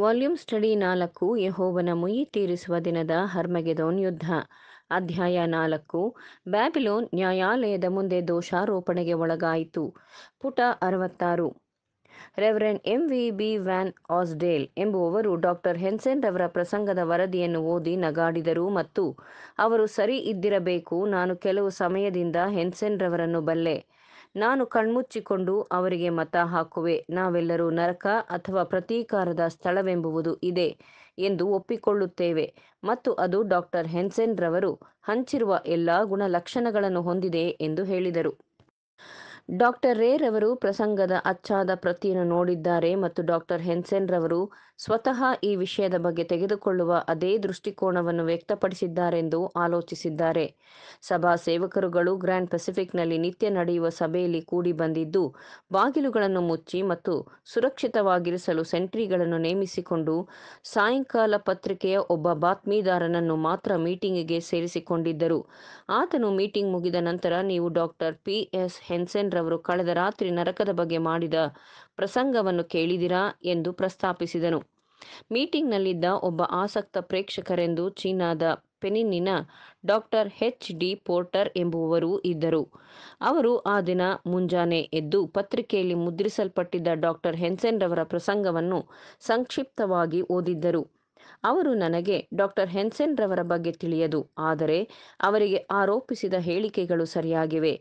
volume study ನಾಲ್ಕು ಯಹೋವನ ಮುಯಿ ತೀರಿಸುವ ದಿನದ ಹರ್ಮಗೆದೋನ್ ಯುದ್ಧ ಅಧ್ಯಾಯ ನಾಲ್ಕು ಬ್ಯಾಬಿಲೋನ್ ನ್ಯಾಯಾಲಯದ ಮುಂದೆ ದೋಷಾರೋಪಣೆಗೆ ಒಳಗಾಯಿತು ಪುಟ ಅರವತ್ತಾರು reverend M V B van Osdel ಎಂಬುವವರು ಡಾಕ್ಟರ್ ಹೆನ್ಸೆನ್ ರವರ ಪ್ರಸಂಗದ ವರದಿಯನ್ನು ಓದಿ ನಗಾಡಿದರು ಮತ್ತು ಅವರು ಸರಿ ಇದ್ದಿರಬೇಕು ನಾನು ಕೆಲವು ಸಮಯದಿಂದ ಹೆನ್ಸೆನ್ ರವರನ್ನು ಬಲ್ಲೆ ನಾನು ಕಣ್ಮುಚ್ಚಿಕೊಂಡು ಅವರಿಗೆ ಮತ ಹಾಕುವೆ ನಾವೆಲ್ಲರೂ ನರಕ ಅಥವಾ ಪ್ರತೀಕಾರದ ಸ್ಥಳವೆಂಬುವುದು ಇದೆ ಎಂದು ಒಪ್ಪಿಕೊಳ್ಳುತ್ತೇವೆ ಮತ್ತು ಅದು ಡಾಕ್ಟರ್ ಹೆನ್ಸೆನ್ ರವರು ಹಂಚಿರುವ ಎಲ್ಲಾ ಗುಣಲಕ್ಷಣಗಳನ್ನು ಹೊಂದಿದೆ ಎಂದು ಹೇಳಿದರು ಡಾಕ್ಟರ್ ರೇ ರವರು ಪ್ರಸಂಗದ ಅಚ್ಚಾದ ಪ್ರತಿಯನ್ನು ನೋಡಿದ್ದಾರೆ ಮತ್ತು ಡಾಕ್ಟರ್ ಹೆನ್ಸೆನ್ ರವರು ಸ್ವತಃ ಈ ವಿಷಯದ ಬಗ್ಗೆ ತೆಗೆದುಕೊಳ್ಳುವ ಅದೇ ದೃಷ್ಟಿಕೋನವನ್ನು ವ್ಯಕ್ತಪಡಿಸಿದ್ದಾರೆಂದು ಆಲೋಚಿಸಿದ್ದಾರೆ ಸಭಾ ಸೇವಕರುಗಳು ಗ್ರ್ಯಾಂಡ್ ಪೆಸಿಫಿಕ್ನಲ್ಲಿ ನಿತ್ಯ ನಡೆಯುವ ಸಭೆಯಲ್ಲಿ ಕೂಡಿ ಬಂದಿದ್ದು ಬಾಗಿಲುಗಳನ್ನು ಮುಚ್ಚಿ ಮತ್ತು ಸುರಕ್ಷಿತವಾಗಿರಿಸಲು ಸೆಂಟ್ರಿಗಳನ್ನು ನೇಮಿಸಿಕೊಂಡು ಸಾಯಂಕಾಲ ಪತ್ರಿಕೆಯ ಒಬ್ಬ ಬಾತ್ಮೀದಾರನನ್ನು ಮಾತ್ರ ಮೀಟಿಂಗ್ಗೆ ಸೇರಿಸಿಕೊಂಡಿದ್ದರು ಆತನು ಮೀಟಿಂಗ್ ಮುಗಿದ ನಂತರ ನೀವು ಡಾಕ್ಟರ್ ಪಿ ಎಸ್ ಹೆನ್ಸೆನ್ ಅವರು ಕಳೆದ ರಾತ್ರಿ ನರಕದ ಬಗ್ಗೆ ಮಾಡಿದ ಪ್ರಸಂಗವನ್ನು ಕೇಳಿದಿರಾ ಎಂದು ಪ್ರಸ್ತಾಪಿಸಿದನು ಮೀಟಿಂಗ್ನಲ್ಲಿದ್ದ ಒಬ್ಬ ಆಸಕ್ತ ಪ್ರೇಕ್ಷಕರೆಂದು ಚೀನಾದ ಪೆನಿನ್ನಿನ ಡಾಕ್ಟರ್ ಹೆಚ್ ಡಿ ಪೋರ್ಟರ್ ಎಂಬುವರು ಇದ್ದರು ಅವರು ಆ ದಿನ ಮುಂಜಾನೆ ಎದ್ದು ಪತ್ರಿಕೆಯಲ್ಲಿ ಮುದ್ರಿಸಲ್ಪಟ್ಟಿದ್ದ ಡಾಕ್ಟರ್ ಹೆನ್ಸೆನ್ ರವರ ಪ್ರಸಂಗವನ್ನು ಸಂಕ್ಷಿಪ್ತವಾಗಿ ಓದಿದ್ದರು ಅವರು ನನಗೆ ಡಾಕ್ಟರ್ ಹೆನ್ಸೆನ್ ರವರ ಬಗ್ಗೆ ತಿಳಿಯದು ಆದರೆ ಅವರಿಗೆ ಆರೋಪಿಸಿದ ಹೇಳಿಕೆಗಳು ಸರಿಯಾಗಿವೆ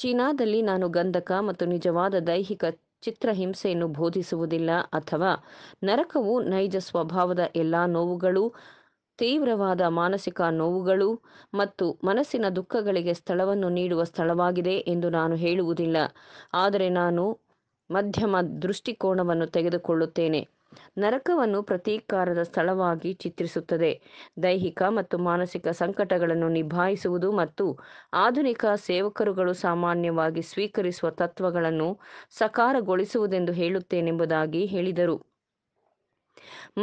ಚೀನಾದಲ್ಲಿ ನಾನು ಗಂಧಕ ಮತ್ತು ನಿಜವಾದ ದೈಹಿಕ ಚಿತ್ರಹಿಂಸೆಯನ್ನು ಬೋಧಿಸುವುದಿಲ್ಲ ಅಥವಾ ನರಕವು ನೈಜ ಸ್ವಭಾವದ ಎಲ್ಲಾ ನೋವುಗಳು ತೀವ್ರವಾದ ಮಾನಸಿಕ ನೋವುಗಳು ಮತ್ತು ಮನಸ್ಸಿನ ದುಃಖಗಳಿಗೆ ಸ್ಥಳವನ್ನು ನೀಡುವ ಸ್ಥಳವಾಗಿದೆ ಎಂದು ನಾನು ಹೇಳುವುದಿಲ್ಲ ಆದರೆ ನಾನು ಮಧ್ಯಮ ದೃಷ್ಟಿಕೋನವನ್ನು ತೆಗೆದುಕೊಳ್ಳುತ್ತೇನೆ ನರಕವನ್ನು ಪ್ರತೀಕಾರದ ಸ್ಥಳವಾಗಿ ಚಿತ್ರಿಸುತ್ತದೆ ದೈಹಿಕ ಮತ್ತು ಮಾನಸಿಕ ಸಂಕಟಗಳನ್ನು ನಿಭಾಯಿಸುವುದು ಮತ್ತು ಆಧುನಿಕ ಸೇವಕರುಗಳು ಸಾಮಾನ್ಯವಾಗಿ ಸ್ವೀಕರಿಸುವ ತತ್ವಗಳನ್ನು ಸಕಾರಗೊಳಿಸುವುದೆಂದು ಹೇಳುತ್ತೇನೆಂಬುದಾಗಿ ಹೇಳಿದರು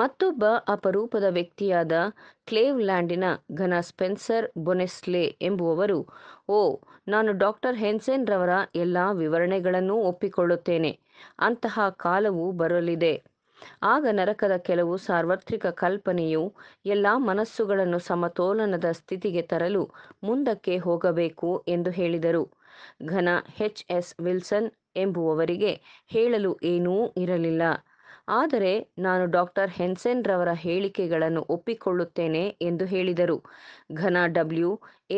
ಮತ್ತೊಬ್ಬ ಅಪರೂಪದ ವ್ಯಕ್ತಿಯಾದ ಕ್ಲೇವ್ಲ್ಯಾಂಡಿನ ಘನ ಸ್ಪೆನ್ಸರ್ ಬೊನೆಸ್ಲೆ ಎಂಬುವವರು ಓ ನಾನು ಡಾಕ್ಟರ್ ಹೆನ್ಸೆನ್ ರವರ ಎಲ್ಲ ವಿವರಣೆಗಳನ್ನೂ ಒಪ್ಪಿಕೊಳ್ಳುತ್ತೇನೆ ಅಂತಹ ಕಾಲವು ಬರಲಿದೆ ಆಗ ನರಕದ ಕೆಲವು ಸಾರ್ವತ್ರಿಕ ಕಲ್ಪನೆಯು ಎಲ್ಲ ಮನಸ್ಸುಗಳನ್ನು ಸಮತೋಲನದ ಸ್ಥಿತಿಗೆ ತರಲು ಮುಂದಕ್ಕೆ ಹೋಗಬೇಕು ಎಂದು ಹೇಳಿದರು ಘನ ಎಚ್ ಎಸ್ ವಿಲ್ಸನ್ ಎಂಬುವವರಿಗೆ ಹೇಳಲು ಏನೂ ಇರಲಿಲ್ಲ ಆದರೆ ನಾನು ಡಾಕ್ಟರ್ ಹೆನ್ಸೆನ್ ರವರ ಹೇಳಿಕೆಗಳನ್ನು ಒಪ್ಪಿಕೊಳ್ಳುತ್ತೇನೆ ಎಂದು ಹೇಳಿದರು ಘನ ಡಬ್ಲ್ಯೂ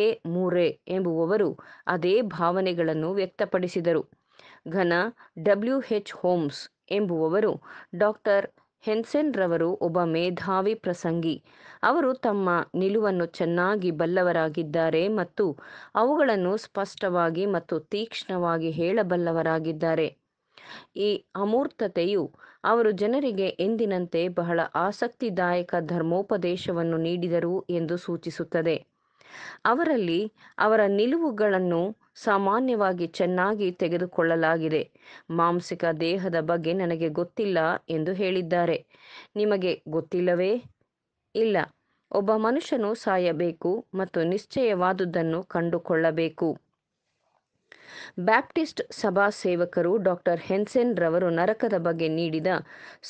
ಎ ಮೂರೆ ಎಂಬುವವರು ಅದೇ ಭಾವನೆಗಳನ್ನು ವ್ಯಕ್ತಪಡಿಸಿದರು ಘನ ಡಬ್ಲ್ಯೂ ಎಚ್ ಹೋಮ್ಸ್ ಎಂಬುವವರು ಡಾಕ್ಟರ್ ಹೆನ್ಸೆನ್ ರವರು ಒಬ್ಬ ಮೇಧಾವಿ ಪ್ರಸಂಗಿ ಅವರು ತಮ್ಮ ನಿಲುವನ್ನು ಚೆನ್ನಾಗಿ ಬಲ್ಲವರಾಗಿದ್ದಾರೆ ಮತ್ತು ಅವುಗಳನ್ನು ಸ್ಪಷ್ಟವಾಗಿ ಮತ್ತು ತೀಕ್ಷ್ಣವಾಗಿ ಹೇಳಬಲ್ಲವರಾಗಿದ್ದಾರೆ ಈ ಅಮೂರ್ತತೆಯು ಅವರು ಜನರಿಗೆ ಎಂದಿನಂತೆ ಬಹಳ ಆಸಕ್ತಿದಾಯಕ ಧರ್ಮೋಪದೇಶವನ್ನು ನೀಡಿದರು ಎಂದು ಸೂಚಿಸುತ್ತದೆ ಅವರಲ್ಲಿ ಅವರ ನಿಲುವುಗಳನ್ನು ಸಾಮಾನ್ಯವಾಗಿ ಚೆನ್ನಾಗಿ ತೆಗೆದುಕೊಳ್ಳಲಾಗಿದೆ ಮಾಂಸಿಕ ದೇಹದ ಬಗ್ಗೆ ನನಗೆ ಗೊತ್ತಿಲ್ಲ ಎಂದು ಹೇಳಿದ್ದಾರೆ ನಿಮಗೆ ಗೊತ್ತಿಲ್ಲವೇ ಇಲ್ಲ ಒಬ್ಬ ಮನುಷ್ಯನು ಸಾಯಬೇಕು ಮತ್ತು ನಿಶ್ಚಯವಾದುದನ್ನು ಕಂಡುಕೊಳ್ಳಬೇಕು ಬ್ಯಾಪ್ಟಿಸ್ಟ್ ಸಭಾ ಸೇವಕರು ಡಾಕ್ಟರ್ ಹೆನ್ಸೆನ್ ರವರು ನರಕದ ಬಗ್ಗೆ ನೀಡಿದ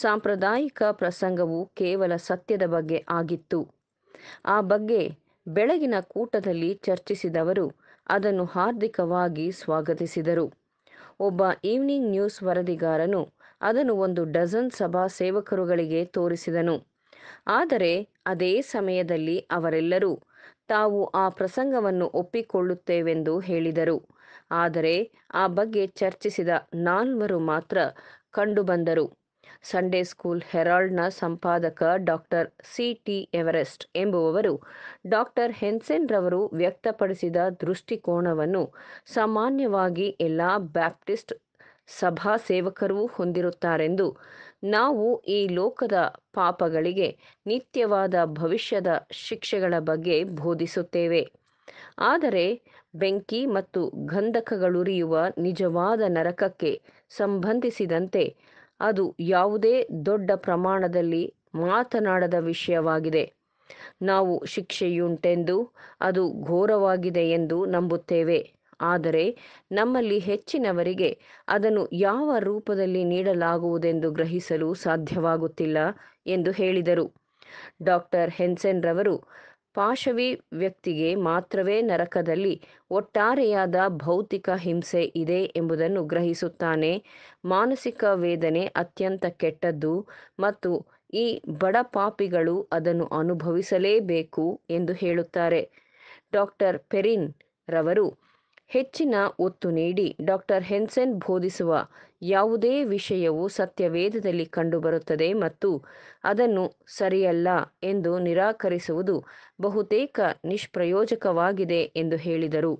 ಸಾಂಪ್ರದಾಯಿಕ ಪ್ರಸಂಗವು ಕೇವಲ ಸತ್ಯದ ಬಗ್ಗೆ ಆಗಿತ್ತು ಆ ಬಗ್ಗೆ ಬೆಳಗಿನ ಕೂಟದಲ್ಲಿ ಚರ್ಚಿಸಿದವರು ಅದನ್ನು ಹಾರ್ದಿಕವಾಗಿ ಸ್ವಾಗತಿಸಿದರು ಒಬ್ಬ ಈವ್ನಿಂಗ್ ನ್ಯೂಸ್ ವರದಿಗಾರನು ಅದನ್ನು ಒಂದು ಡಜನ್ ಸಭಾ ಸೇವಕರುಗಳಿಗೆ ತೋರಿಸಿದನು ಆದರೆ ಅದೇ ಸಮಯದಲ್ಲಿ ಅವರೆಲ್ಲರೂ ತಾವು ಆ ಪ್ರಸಂಗವನ್ನು ಒಪ್ಪಿಕೊಳ್ಳುತ್ತೇವೆಂದು ಹೇಳಿದರು ಆದರೆ ಆ ಬಗ್ಗೆ ಚರ್ಚಿಸಿದ ನಾಲ್ವರು ಮಾತ್ರ ಕಂಡುಬಂದರು ಸಂಡೇ ಸ್ಕೂಲ್ ಹೆರಾಲ್ಡ್ನ ಸಂಪಾದಕ ಡಾಕ್ಟರ್ ಸಿ ಟಿ ಎವರೆಸ್ಟ್ ಎಂಬುವವರು ಡಾಕ್ಟರ್ ಹೆನ್ಸೆನ್ ರವರು ವ್ಯಕ್ತಪಡಿಸಿದ ದೃಷ್ಟಿಕೋನವನ್ನು ಸಾಮಾನ್ಯವಾಗಿ ಎಲ್ಲ ಬ್ಯಾಪ್ಟಿಸ್ಟ್ ಸಭಾ ಸೇವಕರೂ ಹೊಂದಿರುತ್ತಾರೆಂದು ನಾವು ಈ ಲೋಕದ ಪಾಪಗಳಿಗೆ ನಿತ್ಯವಾದ ಭವಿಷ್ಯದ ಶಿಕ್ಷೆಗಳ ಬಗ್ಗೆ ಬೋಧಿಸುತ್ತೇವೆ ಆದರೆ ಬೆಂಕಿ ಮತ್ತು ಗಂಧಕಗಳುರಿಯುವ ನಿಜವಾದ ನರಕಕ್ಕೆ ಸಂಬಂಧಿಸಿದಂತೆ ಅದು ಯಾವುದೇ ದೊಡ್ಡ ಪ್ರಮಾಣದಲ್ಲಿ ಮಾತನಾಡದ ವಿಷಯವಾಗಿದೆ ನಾವು ಶಿಕ್ಷೆಯುಂಟೆಂದು ಅದು ಘೋರವಾಗಿದೆ ಎಂದು ನಂಬುತ್ತೇವೆ ಆದರೆ ನಮ್ಮಲ್ಲಿ ಹೆಚ್ಚಿನವರಿಗೆ ಅದನ್ನು ಯಾವ ರೂಪದಲ್ಲಿ ನೀಡಲಾಗುವುದೆಂದು ಗ್ರಹಿಸಲು ಸಾಧ್ಯವಾಗುತ್ತಿಲ್ಲ ಎಂದು ಹೇಳಿದರು ಡಾಕ್ಟರ್ ಹೆನ್ಸೆನ್ ರವರು ಪಾಶವಿ ವ್ಯಕ್ತಿಗೆ ಮಾತ್ರವೇ ನರಕದಲ್ಲಿ ಒಟ್ಟಾರೆಯಾದ ಭೌತಿಕ ಹಿಂಸೆ ಇದೆ ಎಂಬುದನ್ನು ಗ್ರಹಿಸುತ್ತಾನೆ ಮಾನಸಿಕ ವೇದನೆ ಅತ್ಯಂತ ಕೆಟ್ಟದ್ದು ಮತ್ತು ಈ ಬಡ ಪಾಪಿಗಳು ಅದನ್ನು ಅನುಭವಿಸಲೇಬೇಕು ಎಂದು ಹೇಳುತ್ತಾರೆ ಡಾಕ್ಟರ್ ಪೆರಿನ್ ರವರು ಹೆಚ್ಚಿನ ಒತ್ತು ನೀಡಿ ಡಾಕ್ಟರ್ ಹೆನ್ಸೆನ್ ಬೋಧಿಸುವ ಯಾವುದೇ ವಿಷಯವು ಸತ್ಯವೇದದಲ್ಲಿ ಕಂಡುಬರುತ್ತದೆ ಮತ್ತು ಅದನ್ನು ಸರಿಯಲ್ಲ ಎಂದು ನಿರಾಕರಿಸುವುದು ಬಹುತೇಕ ನಿಷ್ಪ್ರಯೋಜಕವಾಗಿದೆ ಎಂದು ಹೇಳಿದರು